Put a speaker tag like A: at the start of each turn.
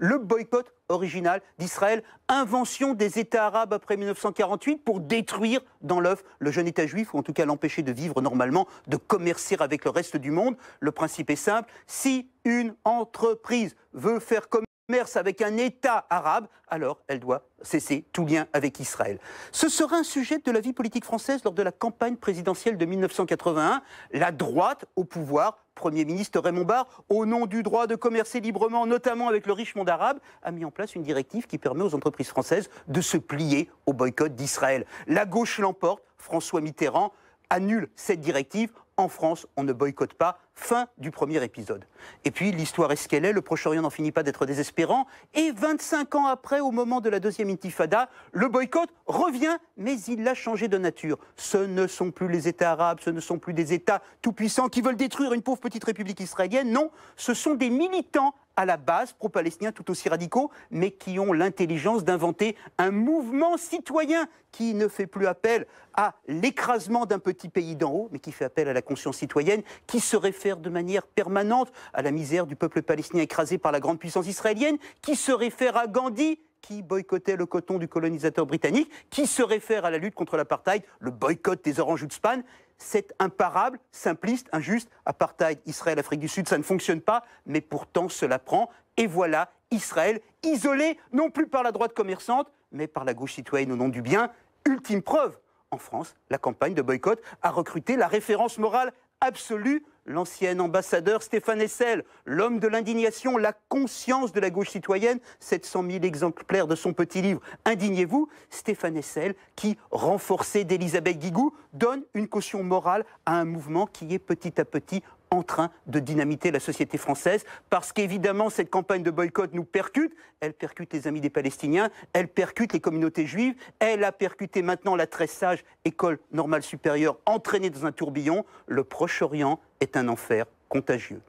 A: Le boycott original d'Israël, invention des États arabes après 1948 pour détruire dans l'œuf le jeune État juif, ou en tout cas l'empêcher de vivre normalement, de commercer avec le reste du monde. Le principe est simple, si une entreprise veut faire commerce commerce avec un État arabe, alors elle doit cesser tout lien avec Israël. Ce sera un sujet de la vie politique française lors de la campagne présidentielle de 1981. La droite au pouvoir, Premier ministre Raymond Barre, au nom du droit de commercer librement, notamment avec le riche monde arabe, a mis en place une directive qui permet aux entreprises françaises de se plier au boycott d'Israël. La gauche l'emporte, François Mitterrand annule cette directive en France, on ne boycotte pas. Fin du premier épisode. Et puis, l'histoire est ce qu'elle est, le Proche-Orient n'en finit pas d'être désespérant. Et 25 ans après, au moment de la deuxième intifada, le boycott revient, mais il a changé de nature. Ce ne sont plus les États arabes, ce ne sont plus des États tout-puissants qui veulent détruire une pauvre petite république israélienne. Non, ce sont des militants à la base pro-palestiniens tout aussi radicaux, mais qui ont l'intelligence d'inventer un mouvement citoyen qui ne fait plus appel à l'écrasement d'un petit pays d'en haut, mais qui fait appel à la conscience citoyenne, qui se réfère de manière permanente à la misère du peuple palestinien écrasé par la grande puissance israélienne, qui se réfère à Gandhi, qui boycottait le coton du colonisateur britannique, qui se réfère à la lutte contre l'apartheid, le boycott des oranges ou de c'est imparable, simpliste, injuste apartheid Israël-Afrique du Sud, ça ne fonctionne pas, mais pourtant cela prend. Et voilà Israël isolé, non plus par la droite commerçante, mais par la gauche citoyenne au nom du bien. Ultime preuve, en France, la campagne de boycott a recruté la référence morale absolue l'ancien ambassadeur Stéphane Essel, l'homme de l'indignation, la conscience de la gauche citoyenne, 700 000 exemplaires de son petit livre Indignez-vous, Stéphane Hessel, qui, renforcé d'Elisabeth Guigou, donne une caution morale à un mouvement qui est petit à petit en train de dynamiter la société française, parce qu'évidemment, cette campagne de boycott nous percute. Elle percute les amis des Palestiniens, elle percute les communautés juives, elle a percuté maintenant la très sage école normale supérieure entraînée dans un tourbillon. Le Proche-Orient est un enfer contagieux.